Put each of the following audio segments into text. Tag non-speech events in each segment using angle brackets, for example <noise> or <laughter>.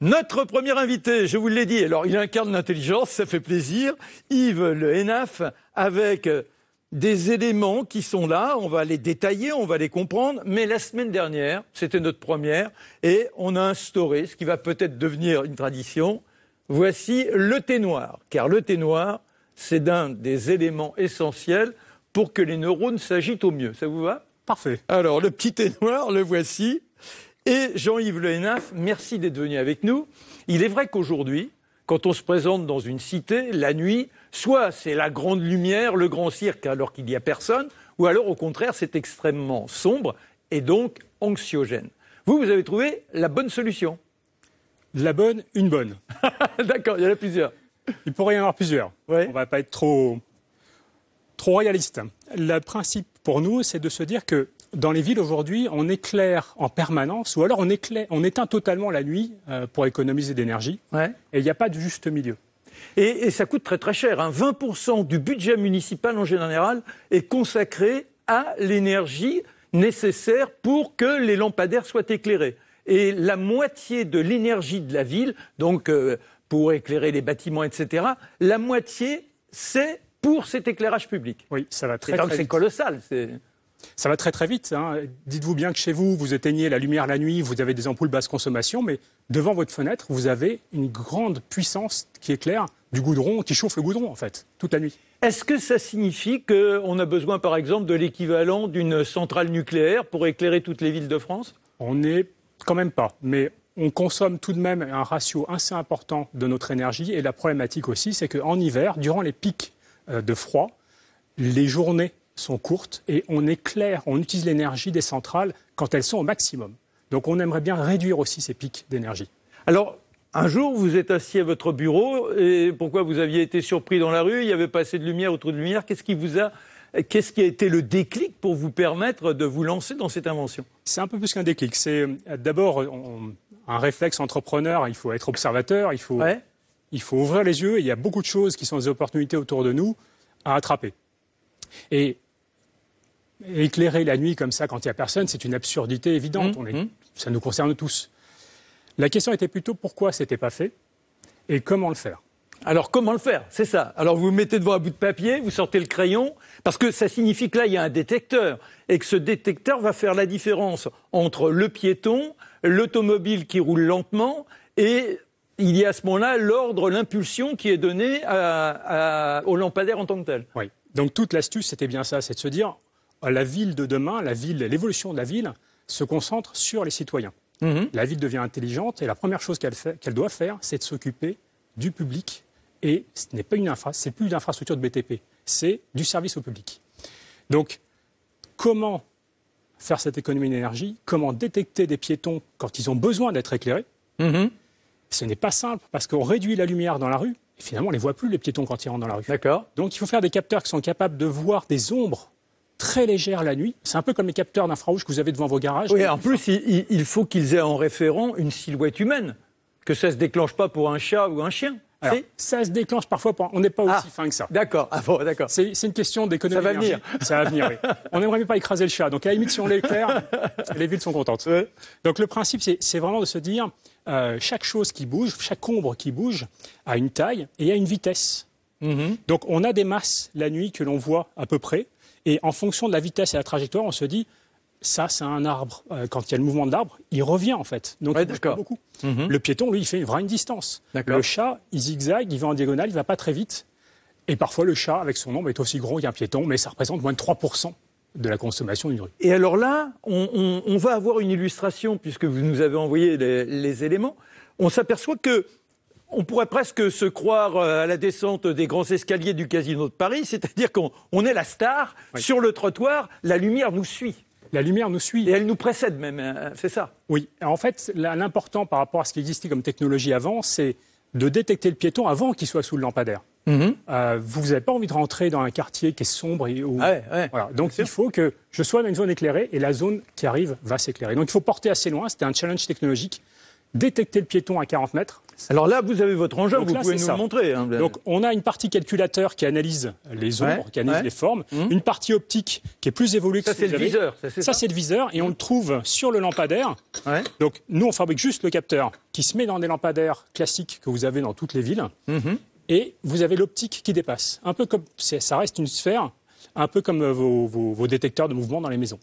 Notre premier invité, je vous l'ai dit, alors il incarne l'intelligence, ça fait plaisir. Yves Le Hénaf, avec euh, des éléments qui sont là, on va les détailler, on va les comprendre. Mais la semaine dernière, c'était notre première, et on a instauré ce qui va peut-être devenir une tradition. Voici le thé noir, car le thé noir, c'est un des éléments essentiels pour que les neurones s'agitent au mieux. Ça vous va Parfait. Alors, le petit thé noir, le voici. Et Jean-Yves Le merci d'être venu avec nous. Il est vrai qu'aujourd'hui, quand on se présente dans une cité, la nuit, soit c'est la grande lumière, le grand cirque alors qu'il n'y a personne, ou alors au contraire c'est extrêmement sombre et donc anxiogène. Vous, vous avez trouvé la bonne solution La bonne, une bonne. <laughs> D'accord, il y en a plusieurs. Il pourrait y en avoir plusieurs. On ne va pas être trop, trop réaliste. Le principe pour nous, c'est de se dire que dans les villes aujourd'hui, on éclaire en permanence, ou alors on, éclaire, on éteint totalement la nuit euh, pour économiser d'énergie. Et il n'y a pas de juste milieu. Et, ça coûte très très cher. Hein. 20% du budget municipal en général est consacré à l'énergie nécessaire pour que les lampadaires soient éclairés. Et la moitié de l'énergie de la ville, donc euh, pour éclairer les bâtiments, etc., la moitié, c'est pour cet éclairage public. Oui, ça va très, très C'est colossal. Ça va très très vite. Hein. Dites-vous bien que chez vous, vous éteignez la lumière la nuit, vous avez des ampoules basse consommation, mais devant votre fenêtre, vous avez une grande puissance qui éclaire du goudron, qui chauffe le goudron en fait, toute la nuit. Est-ce que ça signifie qu'on a besoin par exemple de l'équivalent d'une centrale nucléaire pour éclairer toutes les villes de France On n'est quand même pas, mais on consomme tout de même un ratio assez important de notre énergie. Et la problématique aussi, c'est qu'en hiver, durant les pics euh, de froid, les journées sont courtes et on éclaire, on utilise l'énergie des centrales quand elles sont au maximum. Donc on aimerait bien réduire aussi ces pics d'énergie. Alors, un jour, vous êtes assis à votre bureau et pourquoi vous aviez été surpris dans la rue Il n'y avait pas assez de lumière autour de lumière. Qu'est-ce qui vous a Qu'est-ce qui a été le déclic pour vous permettre de vous lancer dans cette invention C'est un peu plus qu'un déclic. C'est euh, d'abord un réflexe entrepreneur. Il faut être observateur, il faut, il faut ouvrir les yeux. il y a beaucoup de choses qui sont des opportunités autour de nous à attraper. Et éclairer la nuit comme ça quand il n'y a personne, c'est une absurdité évidente. Mmh, mmh. Ça nous concerne tous. La question était plutôt pourquoi c'était pas fait et comment le faire. Alors comment le faire C'est ça. Alors vous mettez devant un bout de papier, vous sortez le crayon, parce que ça signifie que là il y a un détecteur et que ce détecteur va faire la différence entre le piéton, l'automobile qui roule lentement et il y a à ce moment-là l'ordre, l'impulsion qui est donnée au lampadaire en tant que tel. Oui. Donc toute l'astuce c'était bien ça, c'est de se dire euh, la ville de demain, l'évolution de la ville se concentre sur les citoyens. Mhm. La ville devient intelligente et la première chose qu'elle, doit faire, c'est de s'occuper du public. Et ce n'est pas une infra, c'est plus infrastructure de BTP, c'est du service au public. Donc, comment faire cette économie d'énergie Comment détecter des piétons quand ils ont besoin d'être éclairés mhm. Ce n'est pas simple parce qu'on réduit la lumière dans la rue et finalement on ne les voit plus les piétons quand ils rentrent dans la rue. D'accord. Donc il faut faire des capteurs qui sont capables de voir des ombres très légère la nuit. C'est un peu comme les capteurs d'infrarouge que vous avez devant vos garages. Oui, en plus, il, faut qu'ils aient en référent une silhouette humaine, que ça ne se déclenche pas pour un chat ou un chien. ça se déclenche parfois, on n'est pas aussi ah, fin que ça. D'accord, ah, d'accord. C'est, une question d'économie. Ça va venir. Ça va venir, <laughs> On n'aimerait même pas écraser le chat. Donc, à la limite, si on l'éclaire, les villes sont contentes. Donc, le principe, c'est, vraiment de se dire euh, chaque chose qui bouge, chaque ombre qui bouge, a une taille et a une vitesse. Mm-hmm. Donc, on a des masses la nuit que l'on voit à peu près. Et en fonction de la vitesse et la trajectoire, on se dit, ça, c'est un arbre. Euh, quand il y a le mouvement de l'arbre, il revient en fait. Donc, beaucoup. Mhm. Le piéton, lui, il fait vraiment une distance. Le chat, il zigzague, il va en diagonale, il va pas très vite. Et parfois, le chat, avec son nombre, est aussi gros qu'un piéton, mais ça représente moins de 3% de la consommation d'une rue. Et alors là, on, va avoir une illustration, puisque vous nous avez envoyé les éléments. On s'aperçoit que on pourrait presque se croire euh, à la descente des grands escaliers du Casino de Paris, c'est-à-dire qu'on est la star sur le trottoir, la lumière nous suit. La lumière nous suit. Et elle nous précède même, hein, hein, c'est ça Oui. En fait, l'important par rapport à ce qui existait comme technologie avant, c'est de détecter le piéton avant qu'il soit sous le lampadaire. Mhm. Euh, vous n'avez pas envie de rentrer dans un quartier qui est sombre. Donc il faut que je sois dans une zone éclairée et la zone qui arrive va s'éclairer. Donc il faut porter assez loin. C'était un challenge technologique détecter le piéton à 40 mètres. Alors là, vous avez votre enjeu, vous pouvez nous le montrer. Hein, Donc on a une partie calculateur qui analyse les ombres, qui analyse les formes, hum. une partie optique qui est plus évoluée que ça, c'est le viseur. Ça, c'est le viseur, et on le trouve sur le lampadaire. Donc nous, on fabrique juste le capteur qui se met dans des lampadaires classiques que vous avez dans toutes les villes, hum, hum. et vous avez l'optique qui dépasse. Un peu comme ça reste une sphère, un peu comme euh, vos, vos détecteurs de mouvement dans les maisons.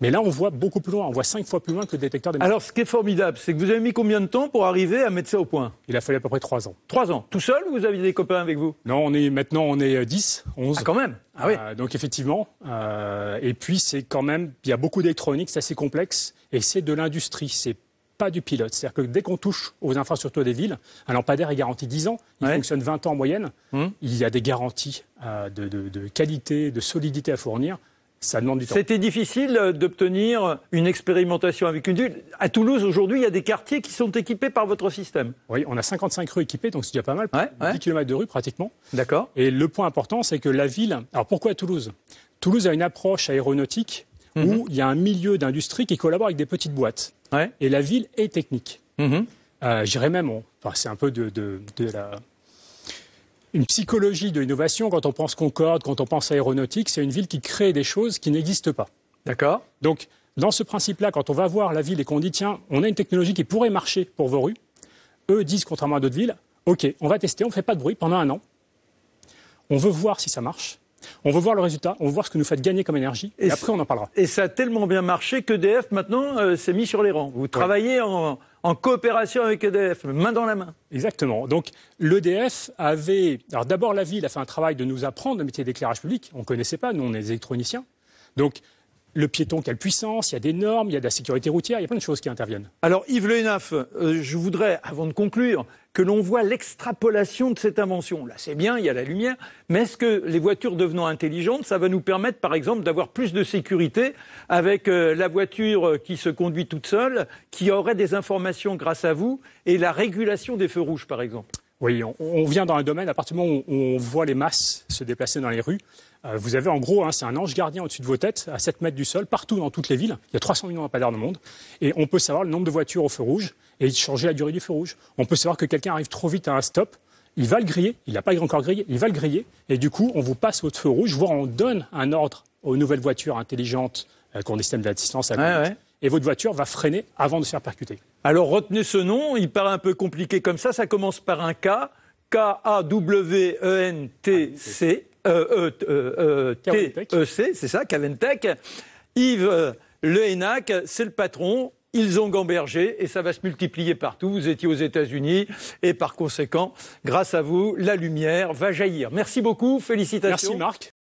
Mais là, on voit beaucoup plus loin, on voit cinq fois plus loin que le détecteur des Alors, ce qui est formidable, c'est que vous avez mis combien de temps pour arriver à mettre ça au point Il a fallu à peu près trois ans. Trois ans Tout seul ou vous aviez des copains avec vous Non, on maintenant, on est 10, euh, 11. Ah, quand même ah, oui. Euh, donc, effectivement. Euh, et puis, c'est quand même, il y a beaucoup d'électronique, c'est assez complexe, et c'est de l'industrie, c'est pas du pilote. C'est-à-dire que dès qu'on touche aux infrastructures des villes, un lampadaire est garanti 10 ans, il fonctionne 20 ans en moyenne, hum. il y a des garanties de, qualité, de solidité à fournir. Ça demande du temps. C'était difficile euh, d'obtenir une expérimentation avec une ville. À Toulouse, aujourd'hui, il y a des quartiers qui sont équipés par votre système. Oui, on a 55 rues équipées, donc c'est déjà pas mal. 10 km de rue pratiquement. D'accord. Et le point important, c'est que la ville. Alors pourquoi Toulouse Toulouse a une approche aéronautique mhm. où il y a un milieu d'industrie qui collabore avec des petites boîtes. Et la ville est technique. Mhm. Euh, J'irais même, enfin, c'est un peu de la une psychologie de l'innovation. Quand on pense Concorde, quand on pense aéronautique, c'est une ville qui crée des choses qui n'existent pas. D'accord. Donc, dans ce principe-là, quand on va voir la ville et qu'on dit, tiens, on a une technologie qui pourrait marcher pour vos rues, eux disent, contrairement à d'autres villes, OK, on va tester, on ne fait pas de bruit pendant un an. On veut voir si ça marche. On veut voir le résultat, on veut voir ce que nous faites gagner comme énergie, et, après on en parlera. Et ça a tellement bien marché qu'EDF maintenant euh, s'est mis sur les rangs. Vous travaillez en, en coopération avec EDF, main dans la main. Exactement. Donc l'EDF avait... Alors d'abord, la ville a fait un travail de nous apprendre le métier d'éclairage public. On ne connaissait pas, nous on est des électroniciens. Donc le piéton, quelle puissance, il y a des normes, il y a de la sécurité routière, il y a plein de choses qui interviennent. Alors Yves Le euh, je voudrais, avant de conclure, que l'on voit l'extrapolation de cette invention. Là, c'est bien, il y a la lumière, mais est-ce que les voitures devenant intelligentes, ça va nous permettre, par exemple, d'avoir plus de sécurité avec euh, la voiture euh, qui se conduit toute seule, qui aurait des informations grâce à vous, et la régulation des feux rouges, par exemple oui, on, vient dans un domaine, à partir où on voit les masses se déplacer dans les rues, euh, vous avez en gros, hein, c'est un ange gardien au-dessus de vos têtes, à 7 mètres du sol, partout dans toutes les villes. Il y a 300 millions à dans le monde. Et on peut savoir le nombre de voitures au feu rouge et changer la durée du feu rouge. On peut savoir que quelqu'un arrive trop vite à un stop. Il va le griller, il n'a pas encore grillé, il va le griller. Et du coup, on vous passe au feu rouge, voire on donne un ordre aux nouvelles voitures intelligentes euh, qu'on qui ont des systèmes d'assistance à Ouais, et votre voiture va freiner avant de se faire percuter. Alors retenez ce nom, il paraît un peu compliqué comme ça, ça commence par un K, K-A-W-E-N-T-C, euh, e T-E-C, euh, e e c'est ça, Caventec. Yves Lehenac, c'est le patron, ils ont gambergé et ça va se multiplier partout. Vous étiez aux États-Unis et par conséquent, grâce à vous, la lumière va jaillir. Merci beaucoup, félicitations. Merci Marc.